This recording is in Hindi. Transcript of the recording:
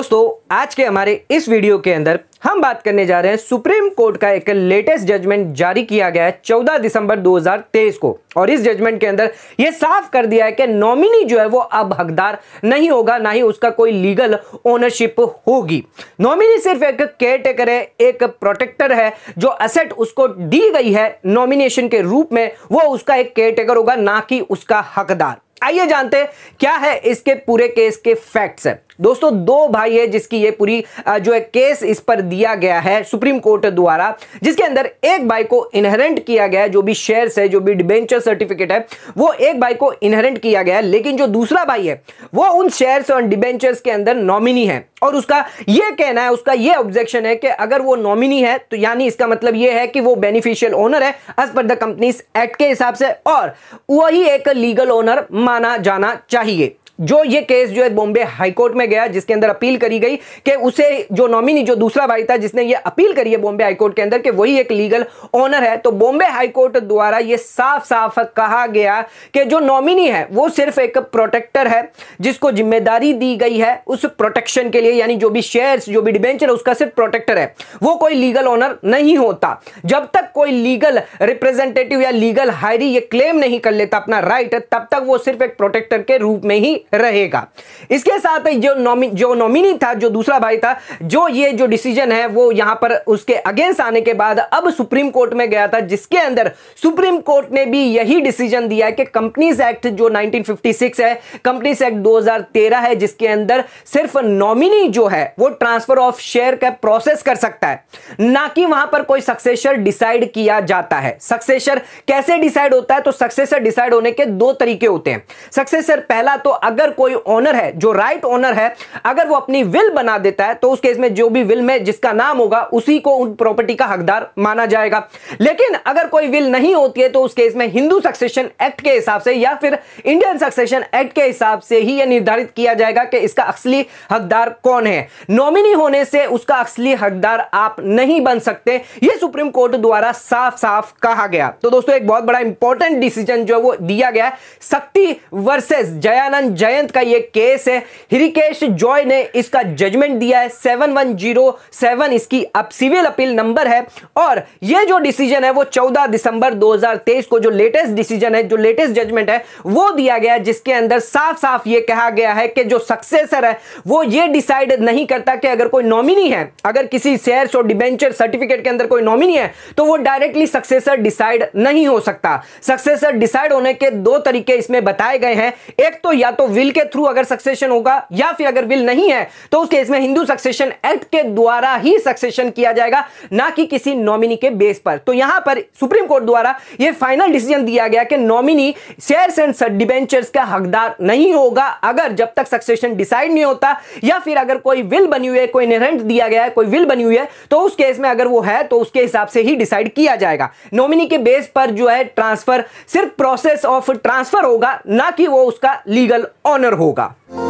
दोस्तों आज के हमारे इस वीडियो के अंदर हम बात करने जा रहे हैं सुप्रीम कोर्ट का एक लेटेस्ट जजमेंट जारी किया गया है 14 दिसंबर 2023 को और इस जजमेंट के अंदर यह साफ कर दिया है कि नॉमिनी जो है वो अब हकदार नहीं होगा ना ही उसका कोई लीगल ओनरशिप होगी नॉमिनी सिर्फ एक केयर टेकर है एक प्रोटेक्टर है जो असेट उसको दी गई है नॉमिनेशन के रूप में वो उसका एक केयर टेकर होगा ना कि उसका हकदार आइए जानते हैं क्या है इसके पूरे केस के फैक्ट्स है दोस्तों दो भाई है जिसकी ये पूरी जो है केस इस पर दिया गया है सुप्रीम कोर्ट द्वारा जिसके अंदर एक भाई को इनहेरेंट किया गया है जो भी शेयर्स है जो भी डिबेंचर सर्टिफिकेट है वो एक भाई को इनहेरेंट किया गया है लेकिन जो दूसरा भाई है वो उन शेयर्स और डिबेंचर्स के अंदर नॉमिनी है और उसका ये कहना है उसका ये ऑब्जेक्शन है कि अगर वो नॉमिनी है तो यानी इसका मतलब ये है कि वो बेनिफिशियल ओनर है as per the companies act के हिसाब से और वही एक लीगल ओनर मान जाना जाना चाहिए जो ये केस जो है बॉम्बे हाईकोर्ट में गया जिसके अंदर अपील करी गई कि उसे जो नॉमिनी जो दूसरा भाई था जिसने ये अपील करी है बॉम्बे हाईकोर्ट के अंदर कि वही एक लीगल ऑनर है तो बॉम्बे हाईकोर्ट द्वारा ये साफ साफ कहा गया कि जो नॉमिनी है वो सिर्फ एक प्रोटेक्टर है जिसको जिम्मेदारी दी गई है उस प्रोटेक्शन के लिए यानी जो भी शेयर जो भी डिबेंचर है उसका सिर्फ प्रोटेक्टर है वो कोई लीगल ऑनर नहीं होता जब तक कोई लीगल रिप्रेजेंटेटिव या लीगल हायरी ये क्लेम नहीं कर लेता अपना राइट तब तक वो सिर्फ एक प्रोटेक्टर के रूप में ही रहेगा इसके साथ जो नॉमी जो नॉमिनी था जो दूसरा भाई था जो ये जो डिसीजन है वो यहां पर उसके अगेंस्ट आने के बाद अब सुप्रीम कोर्ट में गया था जिसके अंदर सुप्रीम कोर्ट ने भी यही डिसीजन दिया है कि कंपनीज एक्ट जो 1956 है कंपनीज एक्ट 2013 है जिसके अंदर सिर्फ नॉमिनी जो है वो ट्रांसफर ऑफ शेयर का प्रोसेस कर सकता है ना कि वहां पर कोई सक्सेसर डिसाइड किया जाता है सक्सेसर कैसे डिसाइड होता है तो सक्सेसर डिसाइड होने के दो तरीके होते हैं सक्सेसर पहला तो अगर अगर कोई ओनर है जो राइट ओनर है अगर वो अपनी विल बना देता है तो उस केस में जो भी विल में जिसका नाम होगा उसी को उन प्रॉपर्टी का हकदार माना जाएगा लेकिन अगर कोई विल नहीं होती है तो उस केस में हिंदू सक्सेशन एक्ट के हिसाब से या फिर इंडियन सक्सेशन एक्ट के हिसाब से ही यह निर्धारित किया जाएगा कि इसका असली हकदार कौन है नॉमिनी होने से उसका असली हकदार आप नहीं बन सकते यह सुप्रीम कोर्ट द्वारा साफ साफ कहा गया तो दोस्तों एक बहुत बड़ा इंपॉर्टेंट डिसीजन जो है वो दिया गया शक्ति वर्सेस जयानंद जय जयंत का ये केस है हिरिकेश जॉय ने इसका जजमेंट दिया है सेवन वन जीरो सेवन इसकी अब सिविल अपील नंबर है और ये जो डिसीजन है वो चौदह दिसंबर दो हजार तेईस को जो लेटेस्ट डिसीजन है जो लेटेस्ट जजमेंट है वो दिया गया जिसके अंदर साफ साफ ये कहा गया है कि जो सक्सेसर है वो ये डिसाइड नहीं करता कि अगर कोई नॉमिनी है अगर किसी शेयर और डिबेंचर सर्टिफिकेट के अंदर कोई नॉमिनी है तो वो डायरेक्टली सक्सेसर डिसाइड नहीं हो सकता सक्सेसर डिसाइड होने के दो तरीके इसमें बताए गए हैं एक तो या तो विल के थ्रू अगर सक्सेशन होगा या फिर अगर विल नहीं है तो उस केस में हिंदू सक्सेशन एक्ट के द्वारा ही सक्सेशन किया जाएगा ना कि किसी नॉमिनी के बेस पर तो यहां पर सुप्रीम कोर्ट द्वारा यह फाइनल डिसीजन दिया गया कि नॉमिनी शेयर्स एंड डिबेंचर्स का हकदार नहीं होगा अगर जब तक सक्सेशन डिसाइड नहीं होता या फिर अगर कोई विल बनी हुई है कोई निरंट दिया गया है कोई विल बनी हुई है तो उस केस में अगर वो है तो उसके हिसाब से ही डिसाइड किया जाएगा नॉमिनी के बेस पर जो है ट्रांसफर सिर्फ प्रोसेस ऑफ ट्रांसफर होगा ना कि वो उसका लीगल ऑनर होगा